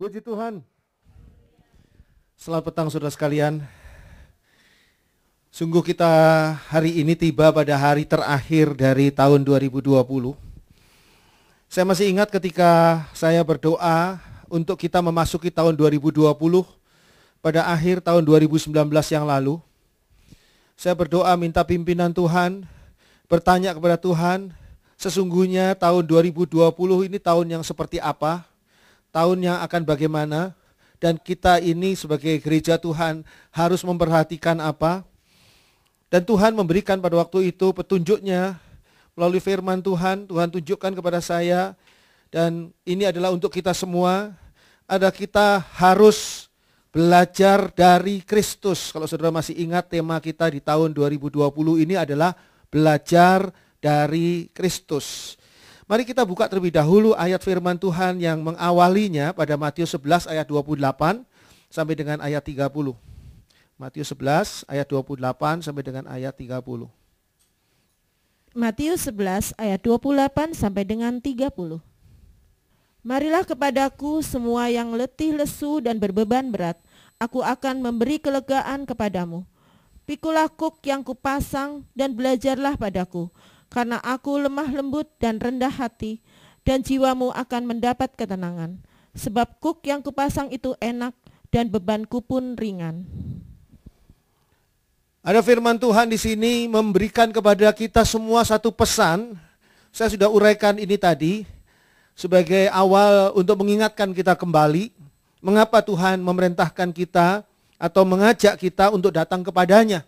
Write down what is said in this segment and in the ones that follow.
Puji Tuhan. Selamat petang saudara sekalian. Sungguh kita hari ini tiba pada hari terakhir dari tahun 2020. Saya masih ingat ketika saya berdoa untuk kita memasuki tahun 2020 pada akhir tahun 2019 yang lalu. Saya berdoa minta pimpinan Tuhan, bertanya kepada Tuhan, sesungguhnya tahun 2020 ini tahun yang seperti apa? tahun yang akan bagaimana, dan kita ini sebagai gereja Tuhan harus memperhatikan apa. Dan Tuhan memberikan pada waktu itu petunjuknya melalui firman Tuhan, Tuhan tunjukkan kepada saya, dan ini adalah untuk kita semua, ada kita harus belajar dari Kristus. Kalau saudara masih ingat tema kita di tahun 2020 ini adalah belajar dari Kristus. Mari kita buka terlebih dahulu ayat firman Tuhan yang mengawalinya pada Matius 11 ayat 28 sampai dengan ayat 30. Matius 11 ayat 28 sampai dengan ayat 30. Matius 11 ayat 28 sampai dengan 30. Marilah kepadaku semua yang letih lesu dan berbeban berat, aku akan memberi kelegaan kepadamu. Pikulah kuk yang kupasang dan belajarlah padaku, karena aku lemah lembut dan rendah hati, dan jiwamu akan mendapat ketenangan. Sebab kuk yang kupasang itu enak, dan bebanku pun ringan. Ada firman Tuhan di sini memberikan kepada kita semua satu pesan. Saya sudah uraikan ini tadi sebagai awal untuk mengingatkan kita kembali mengapa Tuhan memerintahkan kita atau mengajak kita untuk datang kepadanya.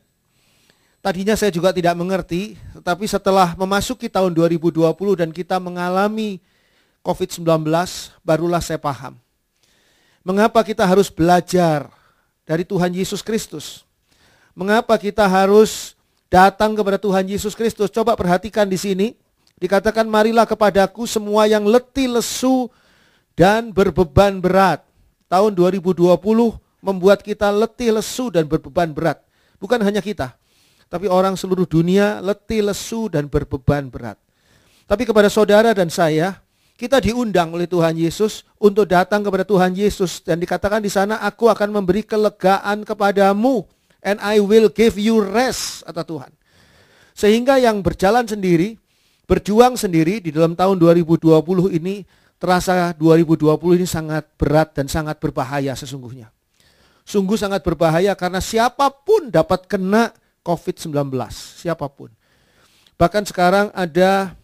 Tadinya saya juga tidak mengerti, tetapi setelah memasuki tahun 2020 dan kita mengalami COVID-19, barulah saya paham. Mengapa kita harus belajar dari Tuhan Yesus Kristus? Mengapa kita harus datang kepada Tuhan Yesus Kristus? Coba perhatikan di sini. Dikatakan marilah kepadaku semua yang letih lesu dan berbeban berat. Tahun 2020 membuat kita letih lesu dan berbeban berat. Bukan hanya kita, tapi orang seluruh dunia letih, lesu, dan berbeban berat. Tapi kepada saudara dan saya, kita diundang oleh Tuhan Yesus untuk datang kepada Tuhan Yesus. Dan dikatakan di sana, aku akan memberi kelegaan kepadamu. And I will give you rest, kata Tuhan. Sehingga yang berjalan sendiri, berjuang sendiri di dalam tahun 2020 ini, terasa 2020 ini sangat berat dan sangat berbahaya sesungguhnya. Sungguh sangat berbahaya karena siapapun dapat kena COVID-19 siapapun. Bahkan sekarang ada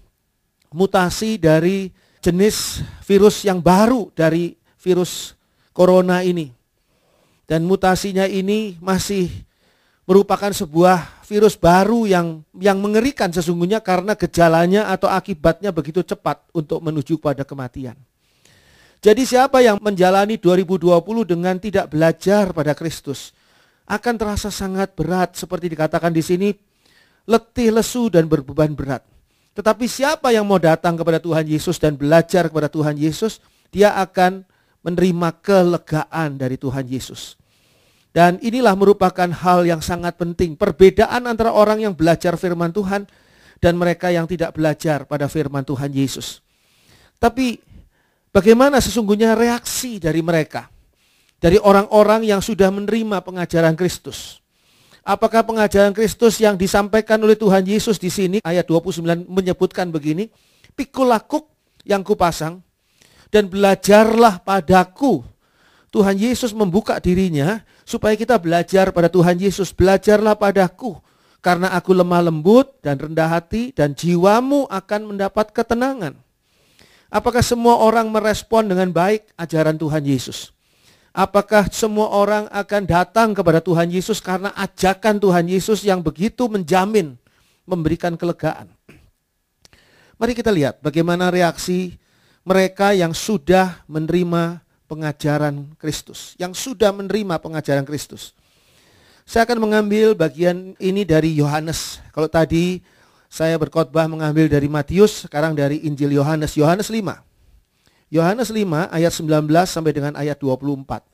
mutasi dari jenis virus yang baru dari virus corona ini. Dan mutasinya ini masih merupakan sebuah virus baru yang yang mengerikan sesungguhnya karena gejalanya atau akibatnya begitu cepat untuk menuju pada kematian. Jadi siapa yang menjalani 2020 dengan tidak belajar pada Kristus, akan terasa sangat berat seperti dikatakan di sini letih, lesu dan berbeban berat. Tetapi siapa yang mau datang kepada Tuhan Yesus dan belajar kepada Tuhan Yesus, dia akan menerima kelegaan dari Tuhan Yesus. Dan inilah merupakan hal yang sangat penting, perbedaan antara orang yang belajar firman Tuhan dan mereka yang tidak belajar pada firman Tuhan Yesus. Tapi bagaimana sesungguhnya reaksi dari mereka? dari orang-orang yang sudah menerima pengajaran Kristus. Apakah pengajaran Kristus yang disampaikan oleh Tuhan Yesus di sini ayat 29 menyebutkan begini, pikulah kuk yang kupasang dan belajarlah padaku. Tuhan Yesus membuka dirinya supaya kita belajar pada Tuhan Yesus, belajarlah padaku karena aku lemah lembut dan rendah hati dan jiwamu akan mendapat ketenangan. Apakah semua orang merespon dengan baik ajaran Tuhan Yesus? Apakah semua orang akan datang kepada Tuhan Yesus karena ajakan Tuhan Yesus yang begitu menjamin memberikan kelegaan? Mari kita lihat bagaimana reaksi mereka yang sudah menerima pengajaran Kristus, yang sudah menerima pengajaran Kristus. Saya akan mengambil bagian ini dari Yohanes. Kalau tadi saya berkhotbah mengambil dari Matius, sekarang dari Injil Yohanes, Yohanes 5. Yohanes 5 ayat 19 sampai dengan ayat 24.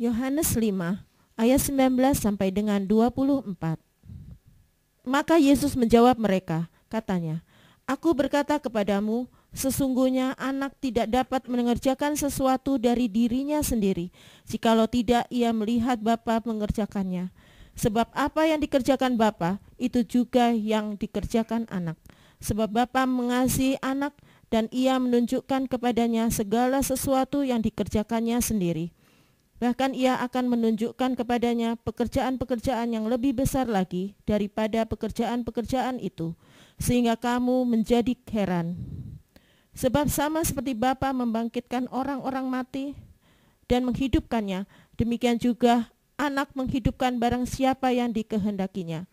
Yohanes 5 ayat 19 sampai dengan 24. Maka Yesus menjawab mereka, katanya, Aku berkata kepadamu, sesungguhnya anak tidak dapat mengerjakan sesuatu dari dirinya sendiri, jikalau tidak ia melihat Bapa mengerjakannya. Sebab apa yang dikerjakan Bapa, itu juga yang dikerjakan anak. Sebab Bapa mengasihi anak dan ia menunjukkan kepadanya segala sesuatu yang dikerjakannya sendiri. Bahkan ia akan menunjukkan kepadanya pekerjaan-pekerjaan yang lebih besar lagi daripada pekerjaan-pekerjaan itu, sehingga kamu menjadi heran. Sebab sama seperti Bapa membangkitkan orang-orang mati dan menghidupkannya, demikian juga anak menghidupkan barang siapa yang dikehendakinya.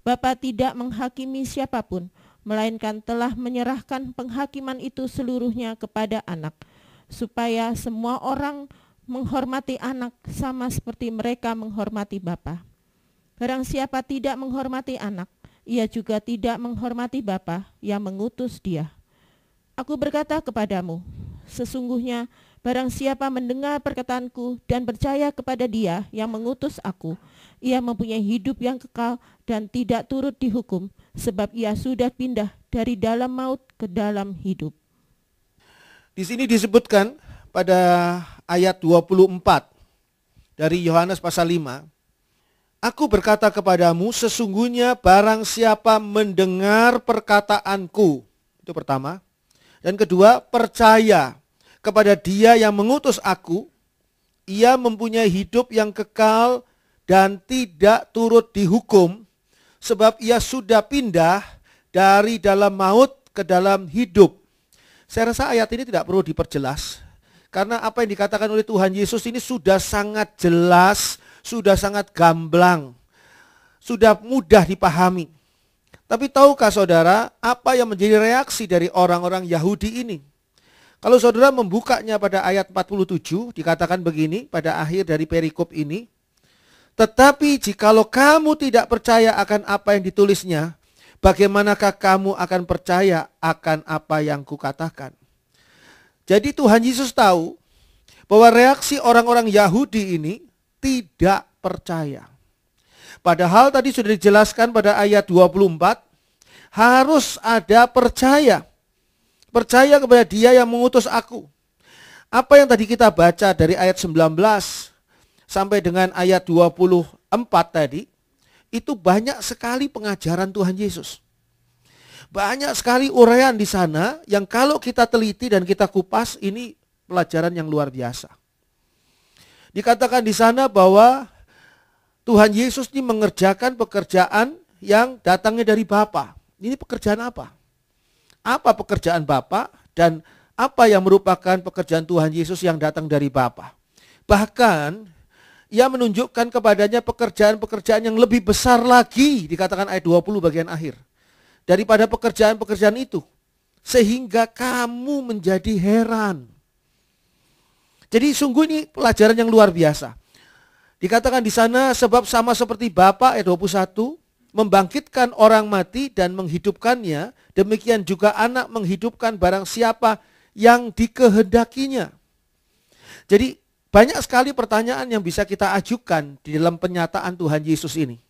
Bapa tidak menghakimi siapapun, melainkan telah menyerahkan penghakiman itu seluruhnya kepada anak, supaya semua orang menghormati anak sama seperti mereka menghormati Bapa. Barang siapa tidak menghormati anak, ia juga tidak menghormati Bapa yang mengutus dia. Aku berkata kepadamu, sesungguhnya barang siapa mendengar perkataanku dan percaya kepada dia yang mengutus aku, ia mempunyai hidup yang kekal dan tidak turut dihukum, sebab ia sudah pindah dari dalam maut ke dalam hidup. Di sini disebutkan pada ayat 24 dari Yohanes pasal 5. Aku berkata kepadamu sesungguhnya barang siapa mendengar perkataanku. Itu pertama. Dan kedua, percaya kepada dia yang mengutus aku. Ia mempunyai hidup yang kekal dan tidak turut dihukum sebab ia sudah pindah dari dalam maut ke dalam hidup. Saya rasa ayat ini tidak perlu diperjelas karena apa yang dikatakan oleh Tuhan Yesus ini sudah sangat jelas, sudah sangat gamblang, sudah mudah dipahami. Tapi tahukah saudara apa yang menjadi reaksi dari orang-orang Yahudi ini? Kalau saudara membukanya pada ayat 47 dikatakan begini pada akhir dari perikop ini, tetapi jikalau kamu tidak percaya akan apa yang ditulisnya, bagaimanakah kamu akan percaya akan apa yang kukatakan? Jadi Tuhan Yesus tahu bahwa reaksi orang-orang Yahudi ini tidak percaya. Padahal tadi sudah dijelaskan pada ayat 24, harus ada percaya. Percaya kepada dia yang mengutus aku. Apa yang tadi kita baca dari ayat 19, sampai dengan ayat 24 tadi, itu banyak sekali pengajaran Tuhan Yesus. Banyak sekali uraian di sana yang kalau kita teliti dan kita kupas ini pelajaran yang luar biasa. Dikatakan di sana bahwa Tuhan Yesus ini mengerjakan pekerjaan yang datangnya dari Bapa. Ini pekerjaan apa? Apa pekerjaan Bapa dan apa yang merupakan pekerjaan Tuhan Yesus yang datang dari Bapa? Bahkan ia menunjukkan kepadanya pekerjaan-pekerjaan yang lebih besar lagi, dikatakan ayat 20 bagian akhir, daripada pekerjaan-pekerjaan itu. Sehingga kamu menjadi heran. Jadi sungguh ini pelajaran yang luar biasa. Dikatakan di sana sebab sama seperti Bapa ayat 21 membangkitkan orang mati dan menghidupkannya, demikian juga anak menghidupkan barang siapa yang dikehendakinya. Jadi banyak sekali pertanyaan yang bisa kita ajukan di dalam penyataan Tuhan Yesus ini.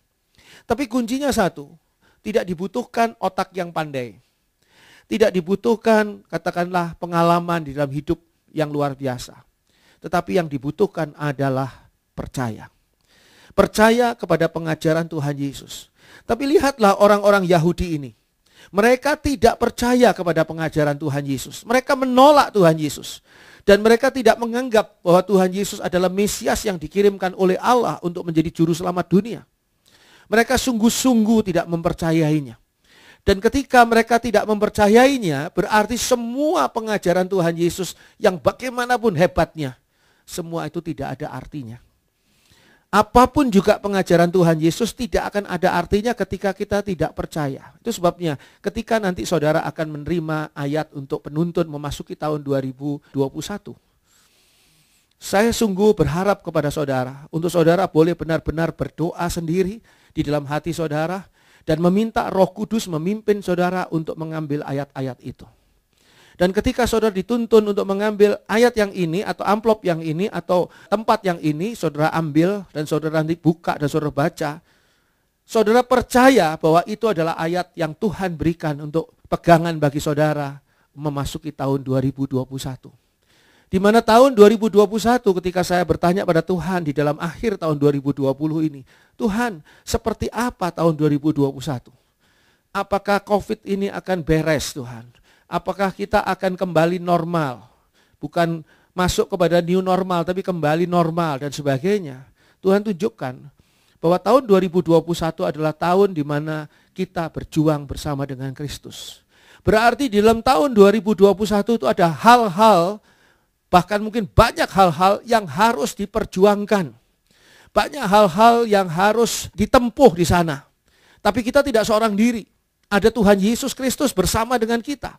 Tapi kuncinya satu, tidak dibutuhkan otak yang pandai. Tidak dibutuhkan katakanlah pengalaman di dalam hidup yang luar biasa. Tetapi yang dibutuhkan adalah percaya. Percaya kepada pengajaran Tuhan Yesus. Tapi lihatlah orang-orang Yahudi ini. Mereka tidak percaya kepada pengajaran Tuhan Yesus. Mereka menolak Tuhan Yesus. Dan mereka tidak menganggap bahwa Tuhan Yesus adalah Mesias yang dikirimkan oleh Allah untuk menjadi juru selamat dunia. Mereka sungguh-sungguh tidak mempercayainya. Dan ketika mereka tidak mempercayainya, berarti semua pengajaran Tuhan Yesus yang bagaimanapun hebatnya, semua itu tidak ada artinya. Apapun juga pengajaran Tuhan Yesus tidak akan ada artinya ketika kita tidak percaya. Itu sebabnya ketika nanti saudara akan menerima ayat untuk penuntun memasuki tahun 2021. Saya sungguh berharap kepada saudara, untuk saudara boleh benar-benar berdoa sendiri di dalam hati saudara dan meminta roh kudus memimpin saudara untuk mengambil ayat-ayat itu. Dan ketika saudara dituntun untuk mengambil ayat yang ini atau amplop yang ini atau tempat yang ini, saudara ambil dan saudara nanti buka dan saudara baca. Saudara percaya bahwa itu adalah ayat yang Tuhan berikan untuk pegangan bagi saudara memasuki tahun 2021. Di mana tahun 2021 ketika saya bertanya pada Tuhan di dalam akhir tahun 2020 ini, Tuhan, seperti apa tahun 2021? Apakah COVID ini akan beres, Tuhan? apakah kita akan kembali normal. Bukan masuk kepada new normal, tapi kembali normal dan sebagainya. Tuhan tunjukkan bahwa tahun 2021 adalah tahun di mana kita berjuang bersama dengan Kristus. Berarti di dalam tahun 2021 itu ada hal-hal, bahkan mungkin banyak hal-hal yang harus diperjuangkan. Banyak hal-hal yang harus ditempuh di sana. Tapi kita tidak seorang diri. Ada Tuhan Yesus Kristus bersama dengan kita.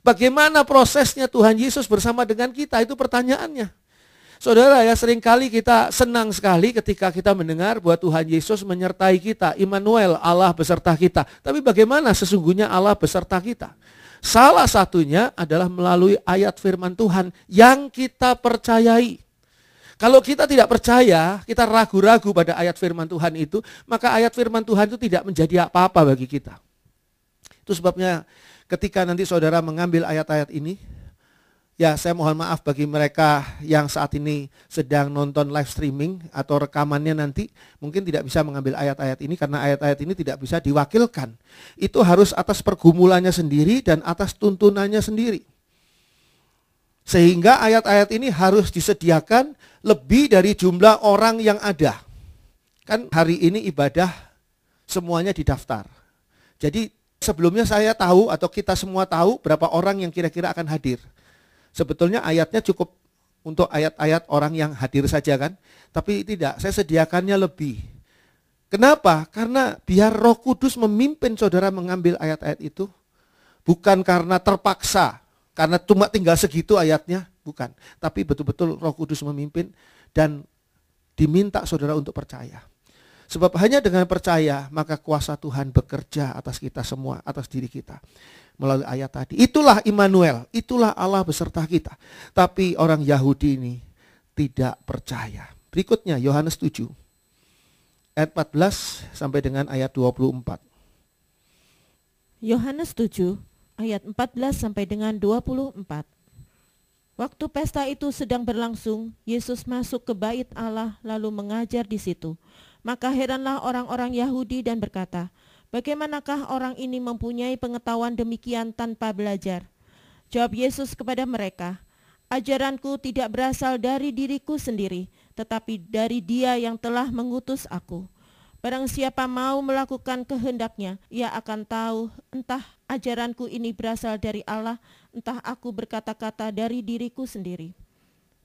Bagaimana prosesnya Tuhan Yesus bersama dengan kita? Itu pertanyaannya. Saudara ya, seringkali kita senang sekali ketika kita mendengar bahwa Tuhan Yesus menyertai kita, Immanuel, Allah beserta kita. Tapi bagaimana sesungguhnya Allah beserta kita? Salah satunya adalah melalui ayat firman Tuhan yang kita percayai. Kalau kita tidak percaya, kita ragu-ragu pada ayat firman Tuhan itu, maka ayat firman Tuhan itu tidak menjadi apa-apa bagi kita. Itu sebabnya ketika nanti saudara mengambil ayat-ayat ini, ya saya mohon maaf bagi mereka yang saat ini sedang nonton live streaming atau rekamannya nanti mungkin tidak bisa mengambil ayat-ayat ini karena ayat-ayat ini tidak bisa diwakilkan. Itu harus atas pergumulannya sendiri dan atas tuntunannya sendiri. Sehingga ayat-ayat ini harus disediakan lebih dari jumlah orang yang ada. Kan hari ini ibadah semuanya didaftar. Jadi Sebelumnya saya tahu atau kita semua tahu berapa orang yang kira-kira akan hadir. Sebetulnya ayatnya cukup untuk ayat-ayat orang yang hadir saja kan. Tapi tidak, saya sediakannya lebih. Kenapa? Karena biar roh kudus memimpin saudara mengambil ayat-ayat itu. Bukan karena terpaksa, karena cuma tinggal segitu ayatnya. Bukan. Tapi betul-betul roh kudus memimpin dan diminta saudara untuk percaya. Sebab hanya dengan percaya maka kuasa Tuhan bekerja atas kita semua, atas diri kita. Melalui ayat tadi. Itulah Immanuel, itulah Allah beserta kita. Tapi orang Yahudi ini tidak percaya. Berikutnya Yohanes 7 ayat 14 sampai dengan ayat 24. Yohanes 7 ayat 14 sampai dengan 24. Waktu pesta itu sedang berlangsung, Yesus masuk ke bait Allah lalu mengajar di situ. Maka heranlah orang-orang Yahudi dan berkata, Bagaimanakah orang ini mempunyai pengetahuan demikian tanpa belajar? Jawab Yesus kepada mereka, Ajaranku tidak berasal dari diriku sendiri, tetapi dari dia yang telah mengutus aku. Barang siapa mau melakukan kehendaknya, ia akan tahu entah ajaranku ini berasal dari Allah, entah aku berkata-kata dari diriku sendiri.'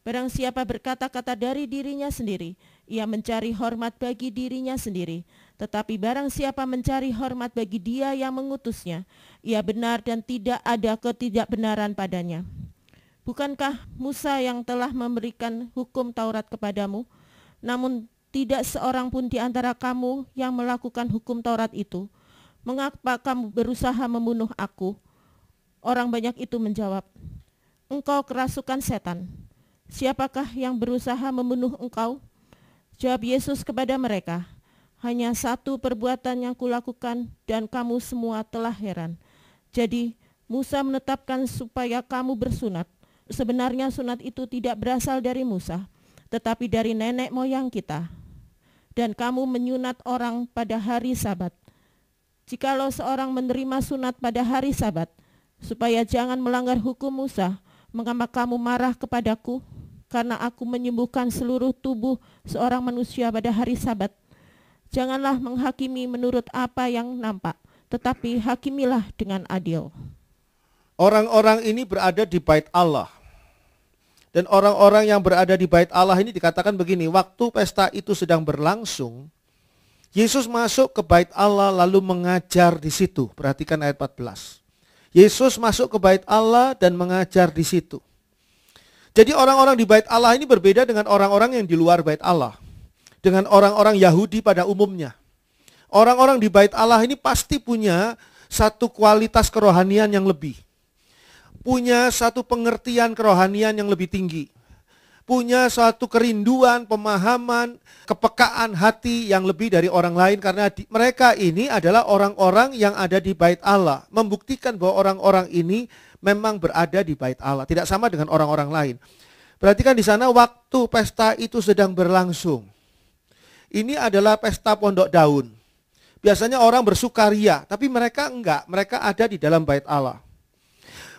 Barang siapa berkata-kata dari dirinya sendiri, ia mencari hormat bagi dirinya sendiri. Tetapi barang siapa mencari hormat bagi dia yang mengutusnya, ia benar dan tidak ada ketidakbenaran padanya. Bukankah Musa yang telah memberikan hukum Taurat kepadamu, namun tidak seorang pun di antara kamu yang melakukan hukum Taurat itu? Mengapa kamu berusaha membunuh aku? Orang banyak itu menjawab, Engkau kerasukan setan siapakah yang berusaha membunuh engkau? Jawab Yesus kepada mereka, hanya satu perbuatan yang kulakukan dan kamu semua telah heran. Jadi Musa menetapkan supaya kamu bersunat. Sebenarnya sunat itu tidak berasal dari Musa, tetapi dari nenek moyang kita. Dan kamu menyunat orang pada hari sabat. Jikalau seorang menerima sunat pada hari sabat, supaya jangan melanggar hukum Musa, Mengapa kamu marah kepadaku? Karena aku menyembuhkan seluruh tubuh seorang manusia pada hari sabat. Janganlah menghakimi menurut apa yang nampak, tetapi hakimilah dengan adil. Orang-orang ini berada di bait Allah. Dan orang-orang yang berada di bait Allah ini dikatakan begini, waktu pesta itu sedang berlangsung, Yesus masuk ke bait Allah lalu mengajar di situ. Perhatikan ayat 14. Yesus masuk ke bait Allah dan mengajar di situ. Jadi orang-orang di bait Allah ini berbeda dengan orang-orang yang di luar bait Allah. Dengan orang-orang Yahudi pada umumnya. Orang-orang di bait Allah ini pasti punya satu kualitas kerohanian yang lebih. Punya satu pengertian kerohanian yang lebih tinggi punya suatu kerinduan, pemahaman, kepekaan hati yang lebih dari orang lain karena di, mereka ini adalah orang-orang yang ada di bait Allah, membuktikan bahwa orang-orang ini memang berada di bait Allah, tidak sama dengan orang-orang lain. Perhatikan di sana waktu pesta itu sedang berlangsung. Ini adalah pesta pondok daun. Biasanya orang bersukaria, tapi mereka enggak, mereka ada di dalam bait Allah.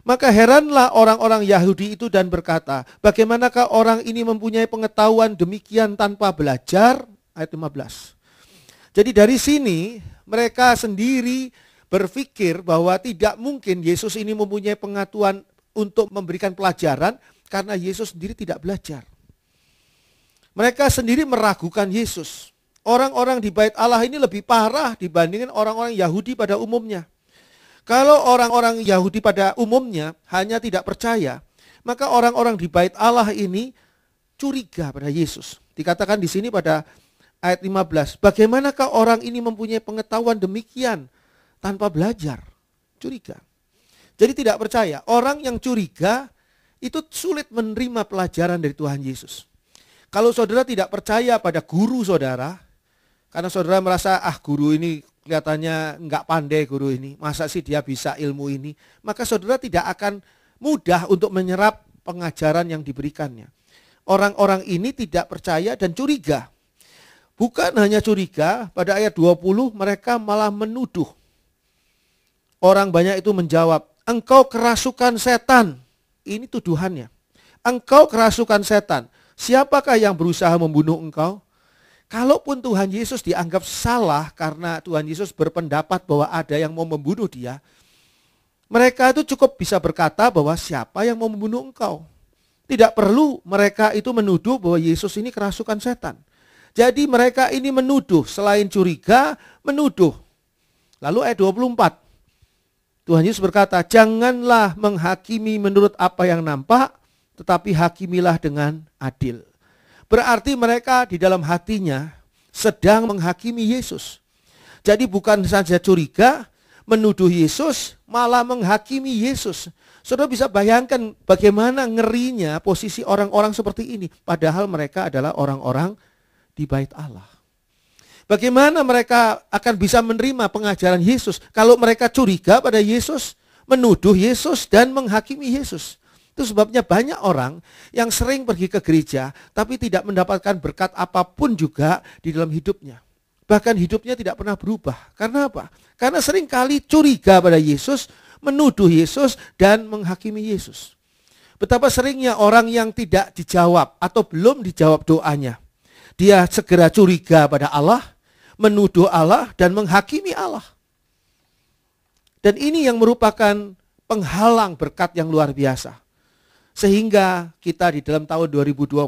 Maka heranlah orang-orang Yahudi itu dan berkata, bagaimanakah orang ini mempunyai pengetahuan demikian tanpa belajar? Ayat 15. Jadi dari sini mereka sendiri berpikir bahwa tidak mungkin Yesus ini mempunyai pengetahuan untuk memberikan pelajaran karena Yesus sendiri tidak belajar. Mereka sendiri meragukan Yesus. Orang-orang di bait Allah ini lebih parah dibandingkan orang-orang Yahudi pada umumnya. Kalau orang-orang Yahudi pada umumnya hanya tidak percaya, maka orang-orang di bait Allah ini curiga pada Yesus. Dikatakan di sini pada ayat 15, bagaimanakah orang ini mempunyai pengetahuan demikian tanpa belajar? Curiga. Jadi tidak percaya. Orang yang curiga itu sulit menerima pelajaran dari Tuhan Yesus. Kalau saudara tidak percaya pada guru saudara, karena saudara merasa ah guru ini kelihatannya nggak pandai guru ini, masa sih dia bisa ilmu ini, maka saudara tidak akan mudah untuk menyerap pengajaran yang diberikannya. Orang-orang ini tidak percaya dan curiga. Bukan hanya curiga, pada ayat 20 mereka malah menuduh. Orang banyak itu menjawab, engkau kerasukan setan. Ini tuduhannya. Engkau kerasukan setan. Siapakah yang berusaha membunuh engkau? Kalaupun Tuhan Yesus dianggap salah karena Tuhan Yesus berpendapat bahwa ada yang mau membunuh dia, mereka itu cukup bisa berkata bahwa siapa yang mau membunuh engkau. Tidak perlu mereka itu menuduh bahwa Yesus ini kerasukan setan. Jadi mereka ini menuduh, selain curiga, menuduh. Lalu ayat 24, Tuhan Yesus berkata, janganlah menghakimi menurut apa yang nampak, tetapi hakimilah dengan adil. Berarti mereka di dalam hatinya sedang menghakimi Yesus. Jadi bukan saja curiga, menuduh Yesus, malah menghakimi Yesus. Saudara bisa bayangkan bagaimana ngerinya posisi orang-orang seperti ini. Padahal mereka adalah orang-orang di bait Allah. Bagaimana mereka akan bisa menerima pengajaran Yesus kalau mereka curiga pada Yesus, menuduh Yesus, dan menghakimi Yesus? Itu sebabnya banyak orang yang sering pergi ke gereja tapi tidak mendapatkan berkat apapun juga di dalam hidupnya. Bahkan hidupnya tidak pernah berubah. Karena apa? Karena seringkali curiga pada Yesus, menuduh Yesus dan menghakimi Yesus. Betapa seringnya orang yang tidak dijawab atau belum dijawab doanya. Dia segera curiga pada Allah, menuduh Allah dan menghakimi Allah. Dan ini yang merupakan penghalang berkat yang luar biasa. Sehingga kita di dalam tahun 2020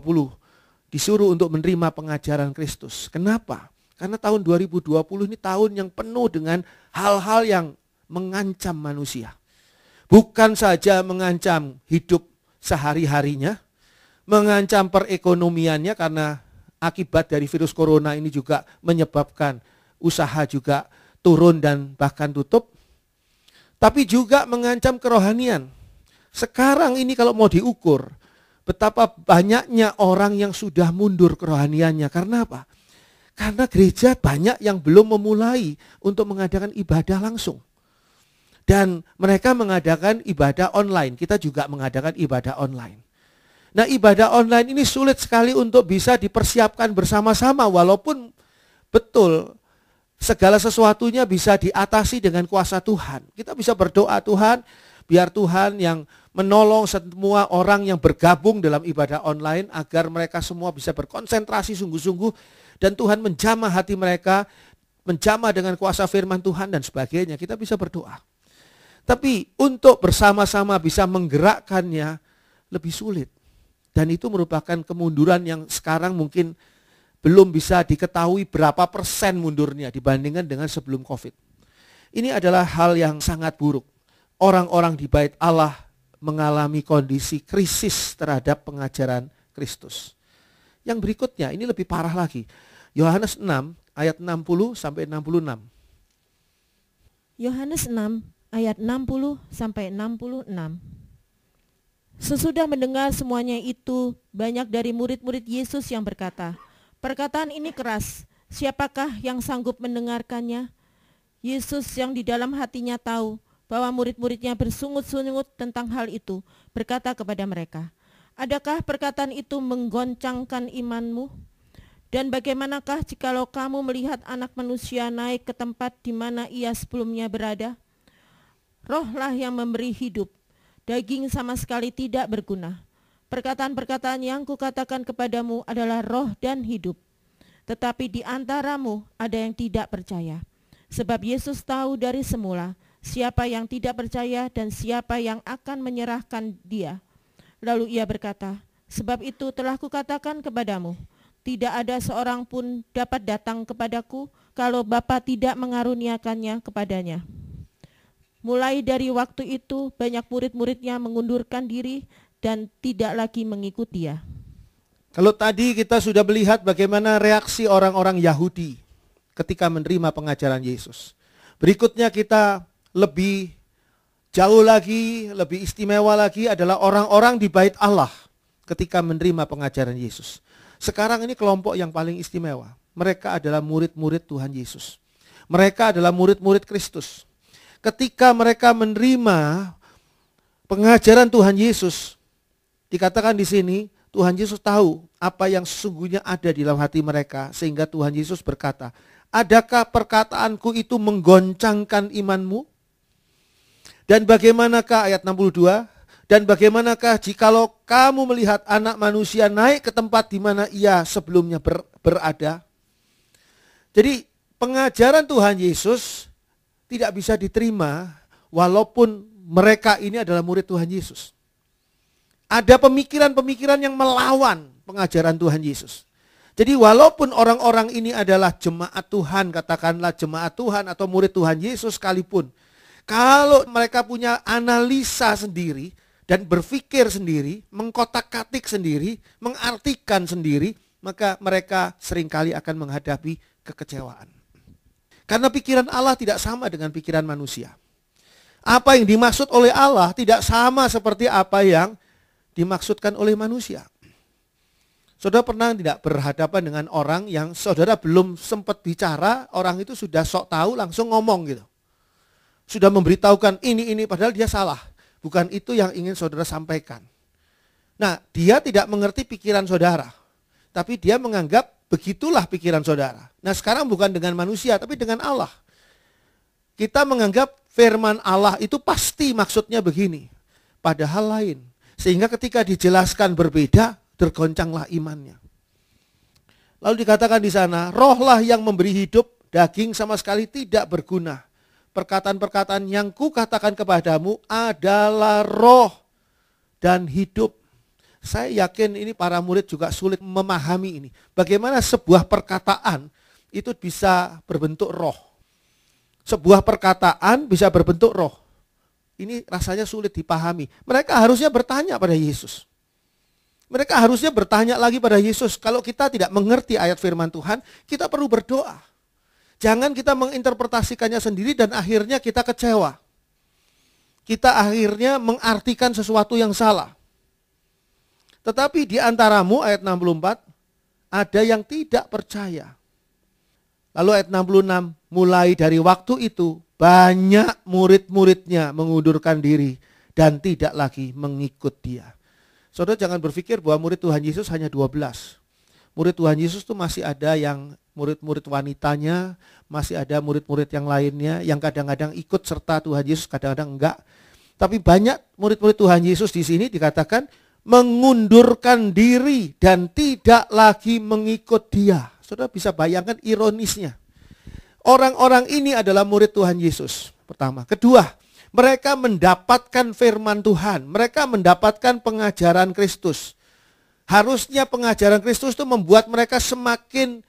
disuruh untuk menerima pengajaran Kristus. Kenapa? Karena tahun 2020 ini tahun yang penuh dengan hal-hal yang mengancam manusia. Bukan saja mengancam hidup sehari-harinya, mengancam perekonomiannya karena akibat dari virus corona ini juga menyebabkan usaha juga turun dan bahkan tutup. Tapi juga mengancam kerohanian. Sekarang ini kalau mau diukur, betapa banyaknya orang yang sudah mundur kerohaniannya. Karena apa? Karena gereja banyak yang belum memulai untuk mengadakan ibadah langsung. Dan mereka mengadakan ibadah online. Kita juga mengadakan ibadah online. Nah ibadah online ini sulit sekali untuk bisa dipersiapkan bersama-sama. Walaupun betul segala sesuatunya bisa diatasi dengan kuasa Tuhan. Kita bisa berdoa, Tuhan Biar Tuhan yang menolong semua orang yang bergabung dalam ibadah online agar mereka semua bisa berkonsentrasi sungguh-sungguh dan Tuhan menjamah hati mereka, menjamah dengan kuasa firman Tuhan dan sebagainya. Kita bisa berdoa. Tapi untuk bersama-sama bisa menggerakkannya lebih sulit. Dan itu merupakan kemunduran yang sekarang mungkin belum bisa diketahui berapa persen mundurnya dibandingkan dengan sebelum COVID. Ini adalah hal yang sangat buruk orang-orang di bait Allah mengalami kondisi krisis terhadap pengajaran Kristus. Yang berikutnya, ini lebih parah lagi. Yohanes 6 ayat 60 sampai 66. Yohanes 6 ayat 60 sampai 66. Sesudah mendengar semuanya itu, banyak dari murid-murid Yesus yang berkata, "Perkataan ini keras, siapakah yang sanggup mendengarkannya?" Yesus yang di dalam hatinya tahu bahwa murid-muridnya bersungut-sungut tentang hal itu, berkata kepada mereka, Adakah perkataan itu menggoncangkan imanmu? Dan bagaimanakah jikalau kamu melihat anak manusia naik ke tempat di mana ia sebelumnya berada? Rohlah yang memberi hidup, daging sama sekali tidak berguna. Perkataan-perkataan yang kukatakan kepadamu adalah roh dan hidup. Tetapi di antaramu ada yang tidak percaya. Sebab Yesus tahu dari semula siapa yang tidak percaya dan siapa yang akan menyerahkan dia. Lalu ia berkata, sebab itu telah kukatakan kepadamu, tidak ada seorang pun dapat datang kepadaku kalau Bapa tidak mengaruniakannya kepadanya. Mulai dari waktu itu banyak murid-muridnya mengundurkan diri dan tidak lagi mengikuti dia. Kalau tadi kita sudah melihat bagaimana reaksi orang-orang Yahudi ketika menerima pengajaran Yesus. Berikutnya kita lebih jauh lagi, lebih istimewa lagi adalah orang-orang di bait Allah ketika menerima pengajaran Yesus. Sekarang ini kelompok yang paling istimewa. Mereka adalah murid-murid Tuhan Yesus. Mereka adalah murid-murid Kristus. Ketika mereka menerima pengajaran Tuhan Yesus, dikatakan di sini Tuhan Yesus tahu apa yang sesungguhnya ada di dalam hati mereka sehingga Tuhan Yesus berkata, "Adakah perkataanku itu menggoncangkan imanmu?" Dan bagaimanakah ayat 62? Dan bagaimanakah jikalau kamu melihat anak manusia naik ke tempat di mana ia sebelumnya ber, berada? Jadi pengajaran Tuhan Yesus tidak bisa diterima walaupun mereka ini adalah murid Tuhan Yesus. Ada pemikiran-pemikiran yang melawan pengajaran Tuhan Yesus. Jadi walaupun orang-orang ini adalah jemaat Tuhan, katakanlah jemaat Tuhan atau murid Tuhan Yesus sekalipun, kalau mereka punya analisa sendiri dan berpikir sendiri, mengkotak-katik sendiri, mengartikan sendiri, maka mereka seringkali akan menghadapi kekecewaan. Karena pikiran Allah tidak sama dengan pikiran manusia. Apa yang dimaksud oleh Allah tidak sama seperti apa yang dimaksudkan oleh manusia. Saudara pernah tidak berhadapan dengan orang yang saudara belum sempat bicara, orang itu sudah sok tahu langsung ngomong gitu sudah memberitahukan ini ini padahal dia salah. Bukan itu yang ingin saudara sampaikan. Nah, dia tidak mengerti pikiran saudara. Tapi dia menganggap begitulah pikiran saudara. Nah, sekarang bukan dengan manusia tapi dengan Allah. Kita menganggap firman Allah itu pasti maksudnya begini. Padahal lain. Sehingga ketika dijelaskan berbeda, tergoncanglah imannya. Lalu dikatakan di sana, rohlah yang memberi hidup, daging sama sekali tidak berguna perkataan-perkataan yang kukatakan kepadamu adalah roh dan hidup. Saya yakin ini para murid juga sulit memahami ini. Bagaimana sebuah perkataan itu bisa berbentuk roh. Sebuah perkataan bisa berbentuk roh. Ini rasanya sulit dipahami. Mereka harusnya bertanya pada Yesus. Mereka harusnya bertanya lagi pada Yesus. Kalau kita tidak mengerti ayat firman Tuhan, kita perlu berdoa. Jangan kita menginterpretasikannya sendiri dan akhirnya kita kecewa. Kita akhirnya mengartikan sesuatu yang salah. Tetapi di antaramu ayat 64 ada yang tidak percaya. Lalu ayat 66 mulai dari waktu itu banyak murid-muridnya mengundurkan diri dan tidak lagi mengikut dia. Saudara jangan berpikir bahwa murid Tuhan Yesus hanya 12. Murid Tuhan Yesus itu masih ada yang murid-murid wanitanya, masih ada murid-murid yang lainnya yang kadang-kadang ikut serta Tuhan Yesus, kadang-kadang enggak. Tapi banyak murid-murid Tuhan Yesus di sini dikatakan mengundurkan diri dan tidak lagi mengikut dia. Saudara bisa bayangkan ironisnya. Orang-orang ini adalah murid Tuhan Yesus. Pertama, kedua, mereka mendapatkan firman Tuhan, mereka mendapatkan pengajaran Kristus. Harusnya pengajaran Kristus itu membuat mereka semakin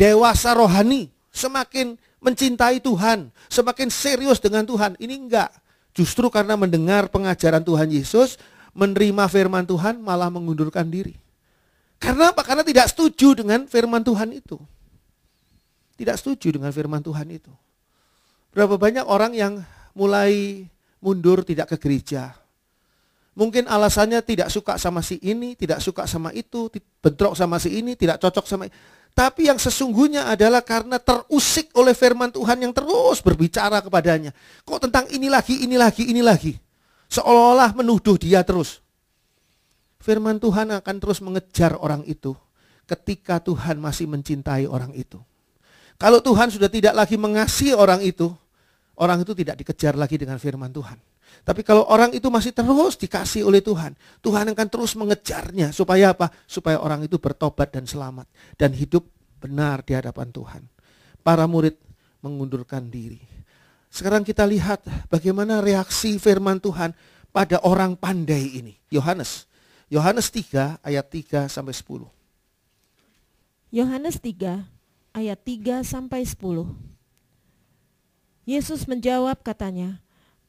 dewasa rohani, semakin mencintai Tuhan, semakin serius dengan Tuhan. Ini enggak. Justru karena mendengar pengajaran Tuhan Yesus, menerima firman Tuhan malah mengundurkan diri. Karena apa? Karena tidak setuju dengan firman Tuhan itu. Tidak setuju dengan firman Tuhan itu. Berapa banyak orang yang mulai mundur tidak ke gereja. Mungkin alasannya tidak suka sama si ini, tidak suka sama itu, bentrok sama si ini, tidak cocok sama itu tapi yang sesungguhnya adalah karena terusik oleh firman Tuhan yang terus berbicara kepadanya. Kok tentang ini lagi, ini lagi, ini lagi. Seolah-olah menuduh dia terus. Firman Tuhan akan terus mengejar orang itu ketika Tuhan masih mencintai orang itu. Kalau Tuhan sudah tidak lagi mengasihi orang itu, orang itu tidak dikejar lagi dengan firman Tuhan. Tapi kalau orang itu masih terus dikasih oleh Tuhan, Tuhan akan terus mengejarnya supaya apa? Supaya orang itu bertobat dan selamat dan hidup benar di hadapan Tuhan. Para murid mengundurkan diri. Sekarang kita lihat bagaimana reaksi firman Tuhan pada orang pandai ini. Yohanes. Yohanes 3 ayat 3 sampai 10. Yohanes 3 ayat 3 sampai 10. Yesus menjawab katanya,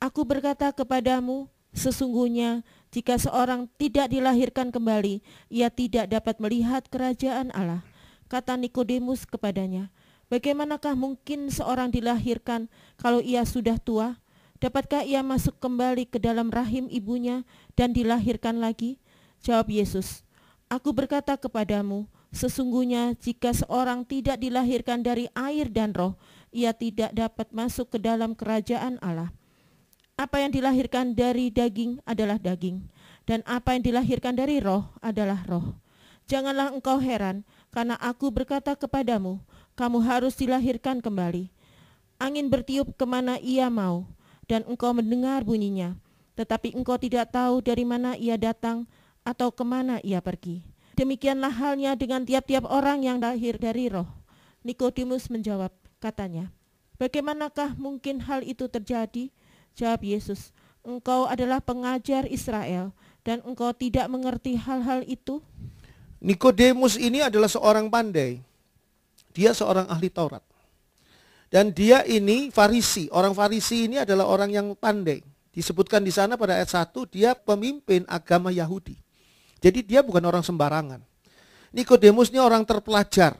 Aku berkata kepadamu, sesungguhnya jika seorang tidak dilahirkan kembali, ia tidak dapat melihat kerajaan Allah. Kata Nikodemus kepadanya, bagaimanakah mungkin seorang dilahirkan kalau ia sudah tua? Dapatkah ia masuk kembali ke dalam rahim ibunya dan dilahirkan lagi? Jawab Yesus, Aku berkata kepadamu, sesungguhnya jika seorang tidak dilahirkan dari air dan roh, ia tidak dapat masuk ke dalam kerajaan Allah apa yang dilahirkan dari daging adalah daging, dan apa yang dilahirkan dari roh adalah roh. Janganlah engkau heran, karena aku berkata kepadamu, kamu harus dilahirkan kembali. Angin bertiup kemana ia mau, dan engkau mendengar bunyinya, tetapi engkau tidak tahu dari mana ia datang atau kemana ia pergi. Demikianlah halnya dengan tiap-tiap orang yang lahir dari roh. Nikodemus menjawab, katanya, Bagaimanakah mungkin hal itu terjadi?' Jawab Yesus, engkau adalah pengajar Israel dan engkau tidak mengerti hal-hal itu? Nikodemus ini adalah seorang pandai. Dia seorang ahli Taurat. Dan dia ini Farisi. Orang Farisi ini adalah orang yang pandai. Disebutkan di sana pada ayat 1, dia pemimpin agama Yahudi. Jadi dia bukan orang sembarangan. Nikodemus ini orang terpelajar.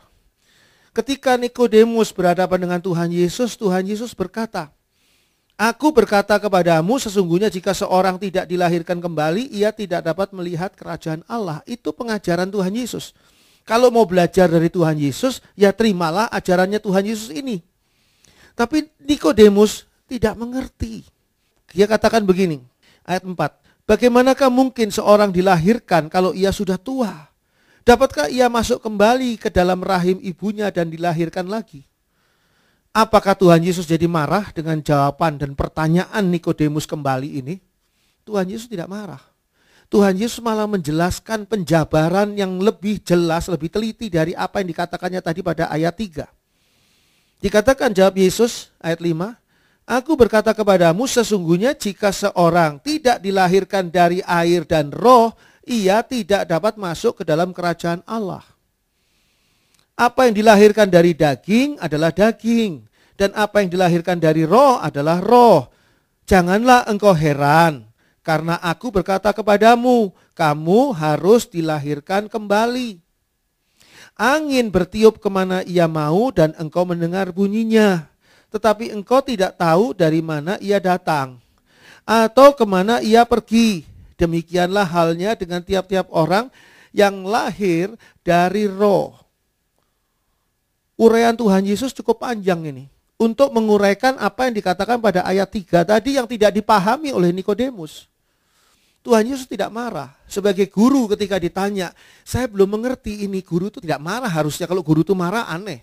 Ketika Nikodemus berhadapan dengan Tuhan Yesus, Tuhan Yesus berkata, Aku berkata kepadamu, sesungguhnya jika seorang tidak dilahirkan kembali, ia tidak dapat melihat kerajaan Allah. Itu pengajaran Tuhan Yesus. Kalau mau belajar dari Tuhan Yesus, ya terimalah ajarannya Tuhan Yesus ini. Tapi Nikodemus tidak mengerti. Dia katakan begini, ayat 4. Bagaimanakah mungkin seorang dilahirkan kalau ia sudah tua? Dapatkah ia masuk kembali ke dalam rahim ibunya dan dilahirkan lagi? Apakah Tuhan Yesus jadi marah dengan jawaban dan pertanyaan Nikodemus kembali ini? Tuhan Yesus tidak marah. Tuhan Yesus malah menjelaskan penjabaran yang lebih jelas, lebih teliti dari apa yang dikatakannya tadi pada ayat 3. Dikatakan jawab Yesus ayat 5, Aku berkata kepadamu sesungguhnya jika seorang tidak dilahirkan dari air dan roh, ia tidak dapat masuk ke dalam kerajaan Allah. Apa yang dilahirkan dari daging adalah daging. Dan apa yang dilahirkan dari roh adalah roh. Janganlah engkau heran, karena aku berkata kepadamu, kamu harus dilahirkan kembali. Angin bertiup kemana ia mau dan engkau mendengar bunyinya. Tetapi engkau tidak tahu dari mana ia datang atau kemana ia pergi. Demikianlah halnya dengan tiap-tiap orang yang lahir dari roh uraian Tuhan Yesus cukup panjang ini untuk menguraikan apa yang dikatakan pada ayat 3 tadi yang tidak dipahami oleh Nikodemus. Tuhan Yesus tidak marah. Sebagai guru ketika ditanya, saya belum mengerti ini guru itu tidak marah. Harusnya kalau guru itu marah aneh.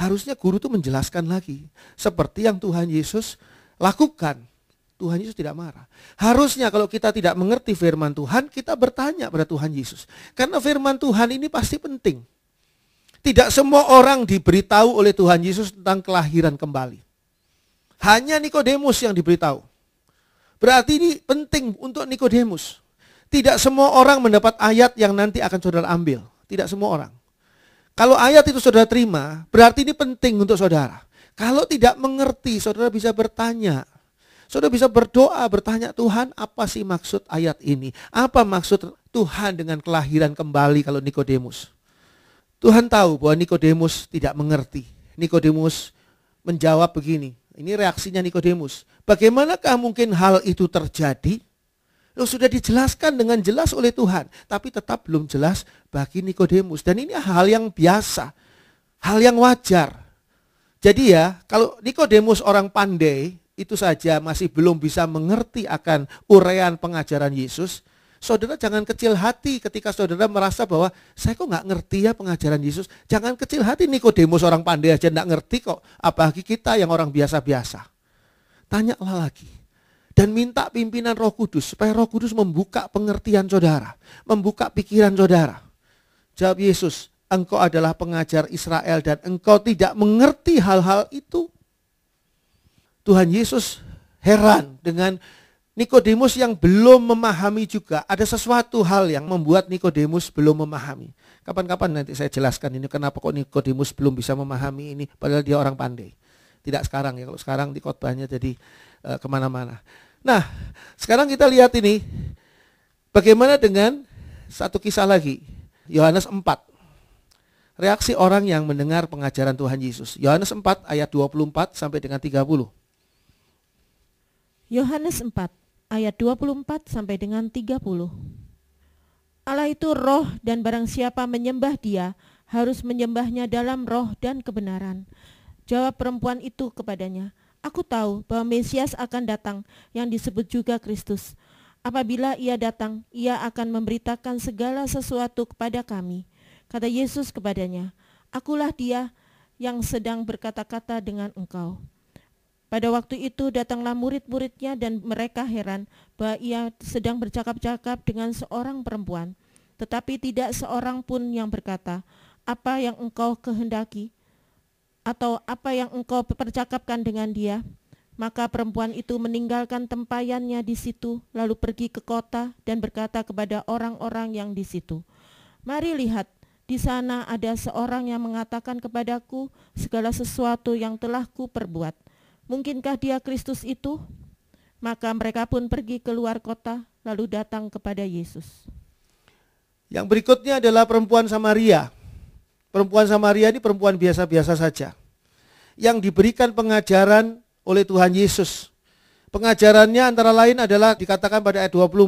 Harusnya guru itu menjelaskan lagi. Seperti yang Tuhan Yesus lakukan. Tuhan Yesus tidak marah. Harusnya kalau kita tidak mengerti firman Tuhan, kita bertanya pada Tuhan Yesus. Karena firman Tuhan ini pasti penting. Tidak semua orang diberitahu oleh Tuhan Yesus tentang kelahiran kembali. Hanya Nikodemus yang diberitahu. Berarti ini penting untuk Nikodemus. Tidak semua orang mendapat ayat yang nanti akan saudara ambil. Tidak semua orang. Kalau ayat itu saudara terima, berarti ini penting untuk saudara. Kalau tidak mengerti, saudara bisa bertanya. Saudara bisa berdoa, bertanya Tuhan apa sih maksud ayat ini? Apa maksud Tuhan dengan kelahiran kembali kalau Nikodemus? Tuhan tahu bahwa Nikodemus tidak mengerti. Nikodemus menjawab begini. Ini reaksinya Nikodemus. Bagaimanakah mungkin hal itu terjadi? Loh, sudah dijelaskan dengan jelas oleh Tuhan, tapi tetap belum jelas bagi Nikodemus. Dan ini hal yang biasa, hal yang wajar. Jadi ya, kalau Nikodemus orang pandai, itu saja masih belum bisa mengerti akan urean pengajaran Yesus, Saudara jangan kecil hati ketika saudara merasa bahwa saya kok nggak ngerti ya pengajaran Yesus. Jangan kecil hati nih Nikodemus orang pandai aja nggak ngerti kok. Apalagi kita yang orang biasa-biasa. Tanyalah lagi. Dan minta pimpinan roh kudus. Supaya roh kudus membuka pengertian saudara. Membuka pikiran saudara. Jawab Yesus, engkau adalah pengajar Israel dan engkau tidak mengerti hal-hal itu. Tuhan Yesus heran dengan Nikodemus yang belum memahami juga ada sesuatu hal yang membuat Nikodemus belum memahami. Kapan-kapan nanti saya jelaskan ini kenapa kok Nikodemus belum bisa memahami ini padahal dia orang pandai. Tidak sekarang ya kalau sekarang di kotbahnya jadi e, kemana-mana. Nah sekarang kita lihat ini bagaimana dengan satu kisah lagi Yohanes 4 reaksi orang yang mendengar pengajaran Tuhan Yesus. Yohanes 4 ayat 24 sampai dengan 30. Yohanes 4 ayat 24 sampai dengan 30. Allah itu roh dan barang siapa menyembah dia harus menyembahnya dalam roh dan kebenaran. Jawab perempuan itu kepadanya, Aku tahu bahwa Mesias akan datang yang disebut juga Kristus. Apabila ia datang, ia akan memberitakan segala sesuatu kepada kami. Kata Yesus kepadanya, Akulah dia yang sedang berkata-kata dengan engkau. Pada waktu itu datanglah murid-muridnya dan mereka heran bahwa ia sedang bercakap-cakap dengan seorang perempuan. Tetapi tidak seorang pun yang berkata, apa yang engkau kehendaki atau apa yang engkau percakapkan dengan dia. Maka perempuan itu meninggalkan tempayannya di situ, lalu pergi ke kota dan berkata kepada orang-orang yang di situ, Mari lihat, di sana ada seorang yang mengatakan kepadaku segala sesuatu yang telah kuperbuat. Mungkinkah dia Kristus itu? Maka mereka pun pergi keluar kota lalu datang kepada Yesus. Yang berikutnya adalah perempuan Samaria. Perempuan Samaria ini perempuan biasa-biasa saja. Yang diberikan pengajaran oleh Tuhan Yesus. Pengajarannya antara lain adalah dikatakan pada ayat 24,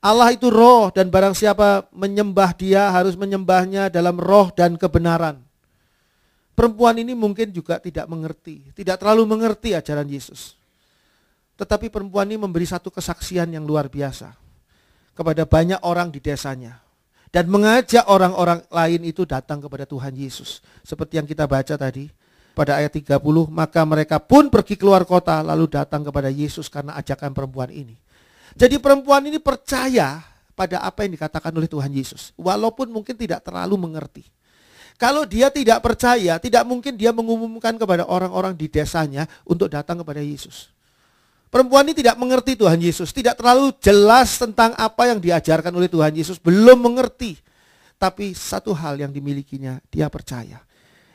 Allah itu roh dan barang siapa menyembah dia harus menyembahnya dalam roh dan kebenaran. Perempuan ini mungkin juga tidak mengerti, tidak terlalu mengerti ajaran Yesus. Tetapi perempuan ini memberi satu kesaksian yang luar biasa kepada banyak orang di desanya dan mengajak orang-orang lain itu datang kepada Tuhan Yesus. Seperti yang kita baca tadi pada ayat 30, maka mereka pun pergi keluar kota lalu datang kepada Yesus karena ajakan perempuan ini. Jadi perempuan ini percaya pada apa yang dikatakan oleh Tuhan Yesus, walaupun mungkin tidak terlalu mengerti. Kalau dia tidak percaya, tidak mungkin dia mengumumkan kepada orang-orang di desanya untuk datang kepada Yesus. Perempuan ini tidak mengerti Tuhan Yesus, tidak terlalu jelas tentang apa yang diajarkan oleh Tuhan Yesus, belum mengerti. Tapi satu hal yang dimilikinya, dia percaya.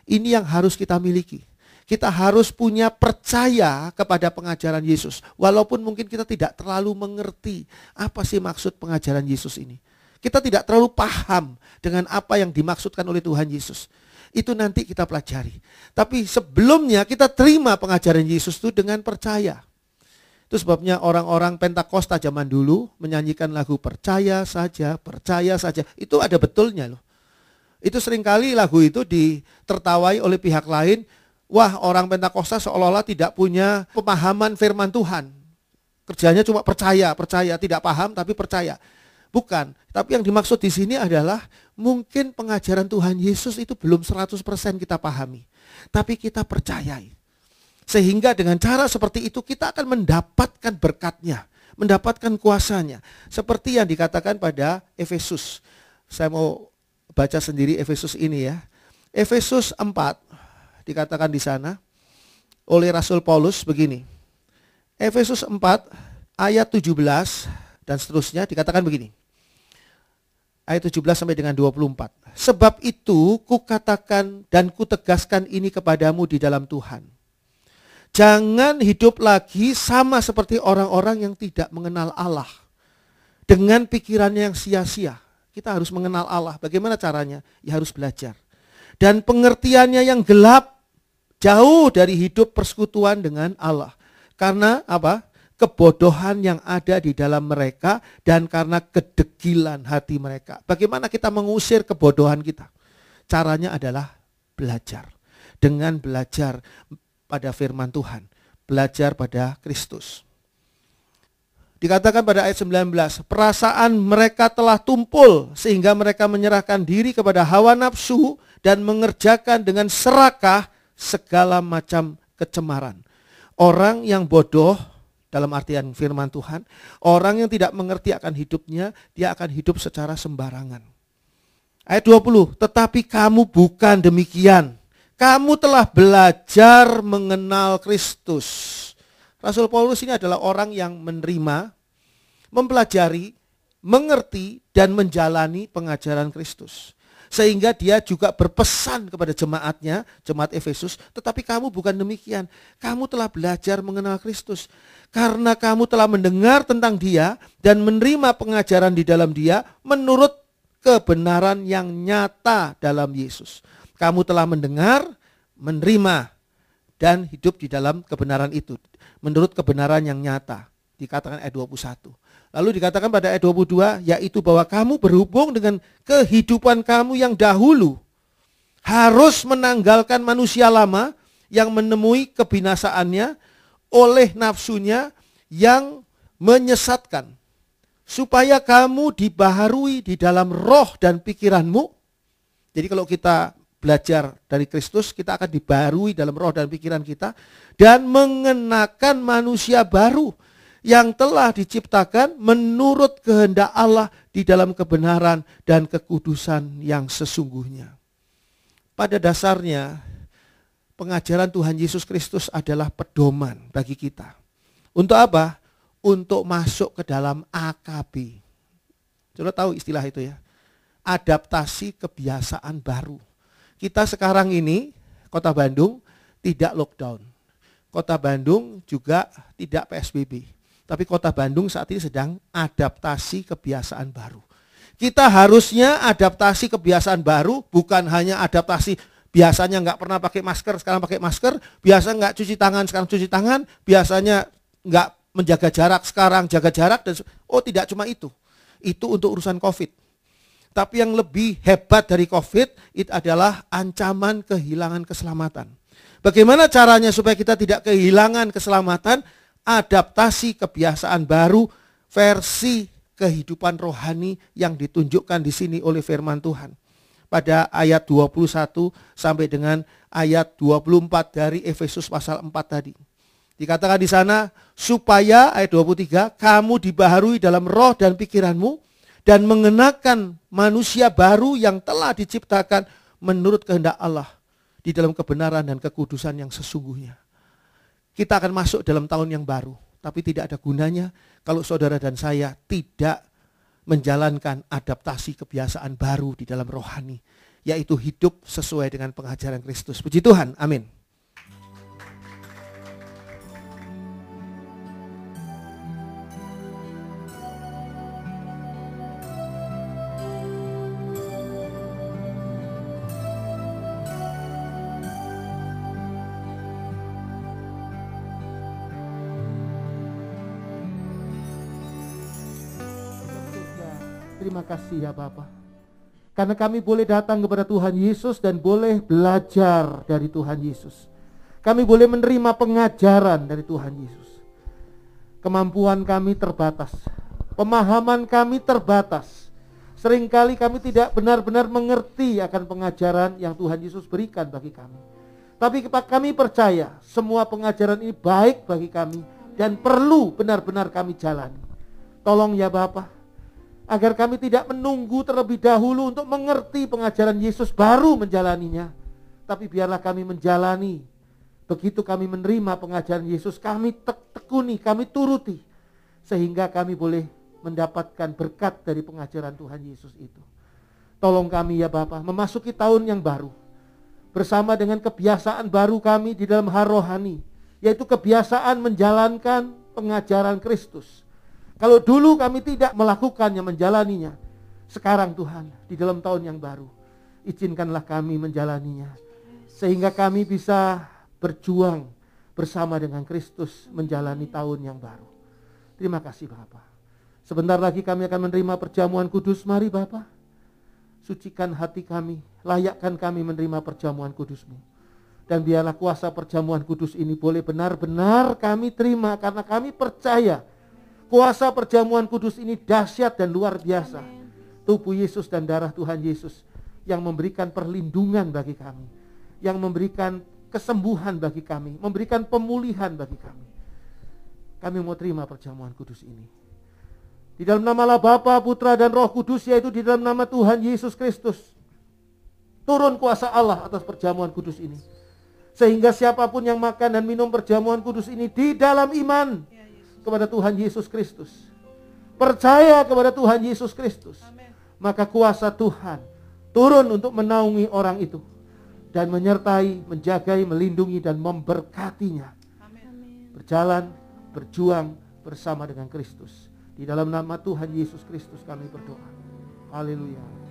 Ini yang harus kita miliki. Kita harus punya percaya kepada pengajaran Yesus, walaupun mungkin kita tidak terlalu mengerti apa sih maksud pengajaran Yesus ini kita tidak terlalu paham dengan apa yang dimaksudkan oleh Tuhan Yesus. Itu nanti kita pelajari. Tapi sebelumnya kita terima pengajaran Yesus itu dengan percaya. Itu sebabnya orang-orang Pentakosta zaman dulu menyanyikan lagu percaya saja, percaya saja. Itu ada betulnya loh. Itu seringkali lagu itu ditertawai oleh pihak lain. Wah orang Pentakosta seolah-olah tidak punya pemahaman firman Tuhan. Kerjanya cuma percaya, percaya, tidak paham tapi percaya. Bukan, tapi yang dimaksud di sini adalah mungkin pengajaran Tuhan Yesus itu belum 100% kita pahami, tapi kita percayai. Sehingga dengan cara seperti itu kita akan mendapatkan berkatnya, mendapatkan kuasanya. Seperti yang dikatakan pada Efesus. Saya mau baca sendiri Efesus ini ya. Efesus 4 dikatakan di sana oleh Rasul Paulus begini. Efesus 4 ayat 17 dan seterusnya dikatakan begini ayat 17 sampai dengan 24. Sebab itu kukatakan dan kutegaskan ini kepadamu di dalam Tuhan. Jangan hidup lagi sama seperti orang-orang yang tidak mengenal Allah. Dengan pikirannya yang sia-sia. Kita harus mengenal Allah. Bagaimana caranya? Ya harus belajar. Dan pengertiannya yang gelap jauh dari hidup persekutuan dengan Allah. Karena apa? kebodohan yang ada di dalam mereka dan karena kedegilan hati mereka. Bagaimana kita mengusir kebodohan kita? Caranya adalah belajar. Dengan belajar pada firman Tuhan, belajar pada Kristus. Dikatakan pada ayat 19, perasaan mereka telah tumpul sehingga mereka menyerahkan diri kepada hawa nafsu dan mengerjakan dengan serakah segala macam kecemaran. Orang yang bodoh dalam artian firman Tuhan, orang yang tidak mengerti akan hidupnya, dia akan hidup secara sembarangan. Ayat 20, tetapi kamu bukan demikian. Kamu telah belajar mengenal Kristus. Rasul Paulus ini adalah orang yang menerima, mempelajari, mengerti, dan menjalani pengajaran Kristus sehingga dia juga berpesan kepada jemaatnya, jemaat Efesus, tetapi kamu bukan demikian. Kamu telah belajar mengenal Kristus. Karena kamu telah mendengar tentang dia dan menerima pengajaran di dalam dia menurut kebenaran yang nyata dalam Yesus. Kamu telah mendengar, menerima, dan hidup di dalam kebenaran itu. Menurut kebenaran yang nyata. Dikatakan ayat 21. Lalu dikatakan pada ayat 22, yaitu bahwa kamu berhubung dengan kehidupan kamu yang dahulu. Harus menanggalkan manusia lama yang menemui kebinasaannya oleh nafsunya yang menyesatkan. Supaya kamu dibaharui di dalam roh dan pikiranmu. Jadi kalau kita belajar dari Kristus, kita akan dibaharui dalam roh dan pikiran kita. Dan mengenakan manusia baru yang telah diciptakan menurut kehendak Allah di dalam kebenaran dan kekudusan yang sesungguhnya. Pada dasarnya, pengajaran Tuhan Yesus Kristus adalah pedoman bagi kita. Untuk apa? Untuk masuk ke dalam AKB. Sudah tahu istilah itu ya. Adaptasi kebiasaan baru. Kita sekarang ini, kota Bandung, tidak lockdown. Kota Bandung juga tidak PSBB. Tapi kota Bandung saat ini sedang adaptasi kebiasaan baru. Kita harusnya adaptasi kebiasaan baru, bukan hanya adaptasi biasanya nggak pernah pakai masker, sekarang pakai masker, biasa nggak cuci tangan, sekarang cuci tangan, biasanya nggak menjaga jarak, sekarang jaga jarak, dan oh tidak cuma itu. Itu untuk urusan COVID. Tapi yang lebih hebat dari COVID, itu adalah ancaman kehilangan keselamatan. Bagaimana caranya supaya kita tidak kehilangan keselamatan? adaptasi kebiasaan baru versi kehidupan rohani yang ditunjukkan di sini oleh firman Tuhan. Pada ayat 21 sampai dengan ayat 24 dari Efesus pasal 4 tadi. Dikatakan di sana, supaya ayat 23, kamu dibaharui dalam roh dan pikiranmu dan mengenakan manusia baru yang telah diciptakan menurut kehendak Allah di dalam kebenaran dan kekudusan yang sesungguhnya. Kita akan masuk dalam tahun yang baru, tapi tidak ada gunanya kalau saudara dan saya tidak menjalankan adaptasi kebiasaan baru di dalam rohani, yaitu hidup sesuai dengan pengajaran Kristus. Puji Tuhan, amin. kasih ya Bapak. Karena kami boleh datang kepada Tuhan Yesus dan boleh belajar dari Tuhan Yesus. Kami boleh menerima pengajaran dari Tuhan Yesus. Kemampuan kami terbatas. Pemahaman kami terbatas. Seringkali kami tidak benar-benar mengerti akan pengajaran yang Tuhan Yesus berikan bagi kami. Tapi kami percaya semua pengajaran ini baik bagi kami dan perlu benar-benar kami jalani. Tolong ya Bapak, agar kami tidak menunggu terlebih dahulu untuk mengerti pengajaran Yesus baru menjalaninya. Tapi biarlah kami menjalani. Begitu kami menerima pengajaran Yesus, kami tekuni, kami turuti. Sehingga kami boleh mendapatkan berkat dari pengajaran Tuhan Yesus itu. Tolong kami ya Bapak, memasuki tahun yang baru. Bersama dengan kebiasaan baru kami di dalam harohani Yaitu kebiasaan menjalankan pengajaran Kristus kalau dulu kami tidak melakukannya, menjalaninya. Sekarang Tuhan, di dalam tahun yang baru, izinkanlah kami menjalaninya. Sehingga kami bisa berjuang bersama dengan Kristus menjalani tahun yang baru. Terima kasih Bapak. Sebentar lagi kami akan menerima perjamuan kudus. Mari Bapak, sucikan hati kami, layakkan kami menerima perjamuan kudusmu. Dan biarlah kuasa perjamuan kudus ini boleh benar-benar kami terima karena kami percaya Kuasa perjamuan kudus ini dahsyat dan luar biasa. Tubuh Yesus dan darah Tuhan Yesus yang memberikan perlindungan bagi kami, yang memberikan kesembuhan bagi kami, memberikan pemulihan bagi kami. Kami mau terima perjamuan kudus ini. Di dalam nama Allah Bapa, Putra dan Roh Kudus yaitu di dalam nama Tuhan Yesus Kristus. Turun kuasa Allah atas perjamuan kudus ini sehingga siapapun yang makan dan minum perjamuan kudus ini di dalam iman kepada Tuhan Yesus Kristus. Percaya kepada Tuhan Yesus Kristus. Maka kuasa Tuhan turun untuk menaungi orang itu dan menyertai, menjagai, melindungi dan memberkatinya. Berjalan, berjuang bersama dengan Kristus. Di dalam nama Tuhan Yesus Kristus kami berdoa. Haleluya.